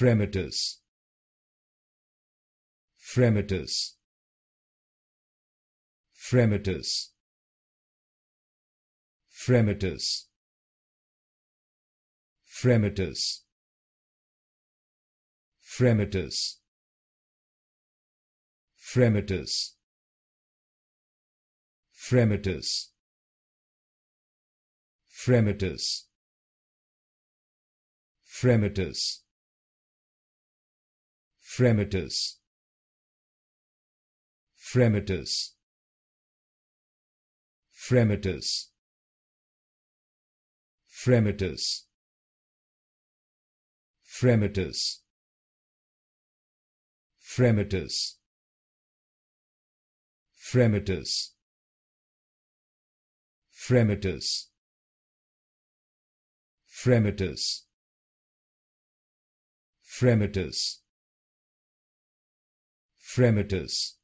Fremitus Fremitus Fremitus Fremitus Fremitus Fremitus Fremitus Fremitus Fremitus Fremitus Fremitus Fremitus Fremitus Fremitus Fremitus Fremitus Fremitus Fremitus Fremitus Fremitus Phremetus.